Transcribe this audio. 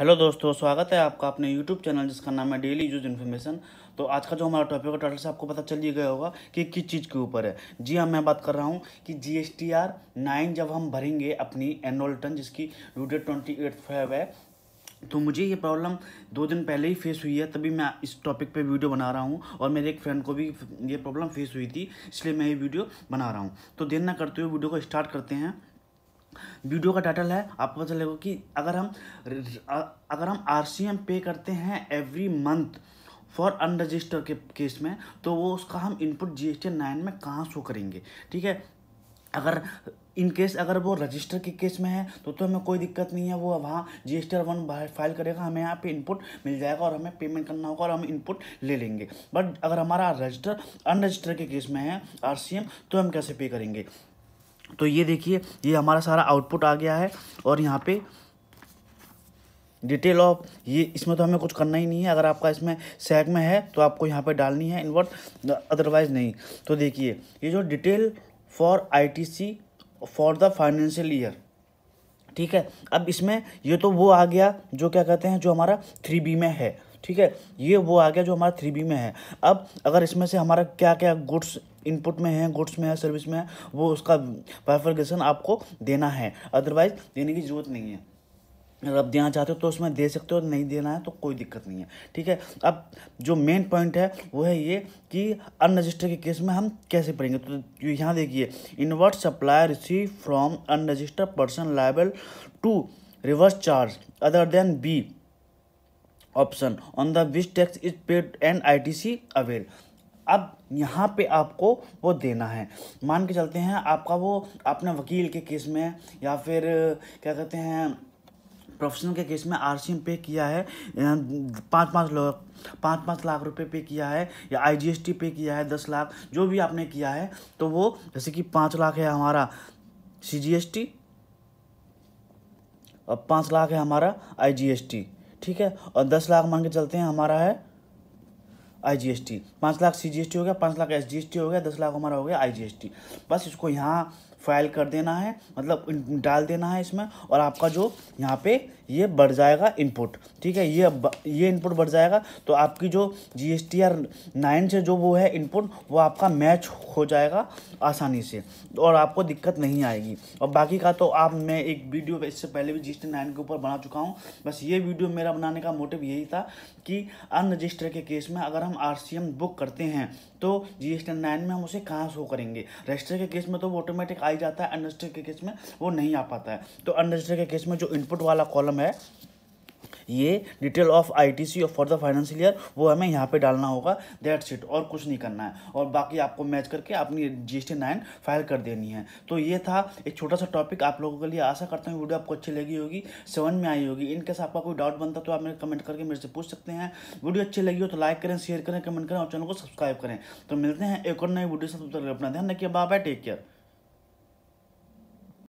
hello दोस्तों स्वागत है आपका अपने यूट्यूब चैनल जिसका नाम है डेली यूज इन्फॉर्मेशन तो आज का जो हमारा टॉपिक है टाइटल से आपको पता चल ही गया होगा कि किस चीज़ के ऊपर है जी हाँ मैं बात कर रहा हूँ कि G S T R nine जब हम भरेंगे अपनी एनुअल रिटर्न जिसकी due date twenty eight five है तो मुझे ये प्रॉब्लम दो दिन पहले ही फेस हुई है तभी मैं इस टॉपिक पे वीडियो बना रहा हूँ और मेरे एक फ्रेंड को भी ये प्रॉब्लम फेस हुई थी इसलिए मैं ये वीडियो बना रहा हूँ तो देर ना करते हुए वीडियो को स्टार्ट करते हैं वीडियो का टाइटल है आपको पता चलेगा कि अगर हम अगर हम आर पे करते हैं एवरी मंथ फॉर अनरजिस्टर के केस में तो वो उसका हम input G S T nine में कहाँ शो करेंगे ठीक है अगर इन केस अगर वो रजिस्टर के केस में है तो तो हमें कोई दिक्कत नहीं है वो वहाँ G S T R one file करेगा हमें यहाँ पे इनपुट मिल जाएगा और हमें पेमेंट करना होगा और हम इनपुट ले लेंगे बट अगर हमारा रजिस्टर अनरजिस्टर के केस में है आर सी एम तो हम कैसे पे करेंगे तो ये देखिए ये हमारा सारा आउटपुट आ गया है और यहाँ पे डिटेल ऑफ ये इसमें तो हमें कुछ करना ही नहीं है अगर आपका इसमें सैग में है तो आपको यहाँ पे डालनी है इनवर्ट अदरवाइज नहीं तो देखिए ये जो detail for ITC for the financial year ठीक है अब इसमें ये तो वो आ गया जो क्या कहते हैं जो हमारा थ्री बी में है ठीक है ये वो आ गया जो हमारा थ्री बी में है अब अगर इसमें से हमारा क्या क्या गुड्स इनपुट में है गुड्स में है सर्विस में है वो उसका बाइफर्गेशन आपको देना है अदरवाइज देने की ज़रूरत नहीं है अगर आप देना चाहते हो तो उसमें दे सकते हो नहीं देना है तो कोई दिक्कत नहीं है ठीक है अब जो मेन पॉइंट है वो है ये कि अनरजिस्टर के केस में हम कैसे पढ़ेंगे तो यहाँ देखिए inward supply receive from unregister person liable to reverse charge other than B option on the which tax is paid and ITC avail अब यहाँ पे आपको वो देना है मान के चलते हैं आपका वो आपने वकील के केस में या फिर क्या कहते हैं प्रोफेशनल के केस में आर पे किया है पाँच पाँच लोग पाँच पाँच लाख रुपए पे किया है या आई पे किया है दस लाख जो भी आपने किया है तो वो जैसे कि पाँच लाख है हमारा सी जी एस टी और पाँच लाख है हमारा आई जी एस टी ठीक है और दस लाख मान के चलते हैं हमारा है आई जी एस टी पाँच lakh C G S T हो गया पाँच lakh S G S T हो गया दस लाख हमारा हो गया आई जी एस टी बस इसको यहाँ फाइल कर देना है मतलब डाल देना है इसमें और आपका जो यहाँ पे ये बढ़ जाएगा इनपुट ठीक है ये ये इनपुट बढ़ जाएगा तो आपकी जो G S T R nine से जो वो है इनपुट वो आपका मैच हो जाएगा आसानी से और आपको दिक्कत नहीं आएगी और बाकी का तो आप मैं एक वीडियो इससे पहले भी जी एस टी नाइन के ऊपर बना चुका हूँ बस ये वीडियो मेरा बनाने का मोटिव यही था कि अनरजिस्टर के केस में अगर हम आर बुक करते हैं तो जी एस टी नाइन में हम उसे कहाँ शो करेंगे रजिस्टर के केस में तो वो ऑटोमेटिक आ जाता है अंडरस्टेड के केस में वो नहीं आ पाता है तो अंडरस्टेड के केस में जो इनपुट वाला कॉलम है ये detail of ITC for the financial year वो हमें यहाँ पे डालना होगा दैट सीट और कुछ नहीं करना है और बाकी आपको मैच करके अपनी जीएसटी नाइन फाइल कर देनी है तो ये था एक छोटा सा टॉपिक आप लोगों के लिए आशा करता हूँ वीडियो आपको अच्छी लगी होगी सेवन में आई होगी इनकेस आपका कोई डाउट बनता तो आप मेरे कमेंट करके मेरे से पूछ सकते हैं वीडियो अच्छी लगी हो तो लाइक करें शेयर करें कमेंट करें और चैनल को सब्सक्राइब करें तो मिलते हैं एक और नई वीडियो से अपना ध्यान रखिए बाय टेक केयर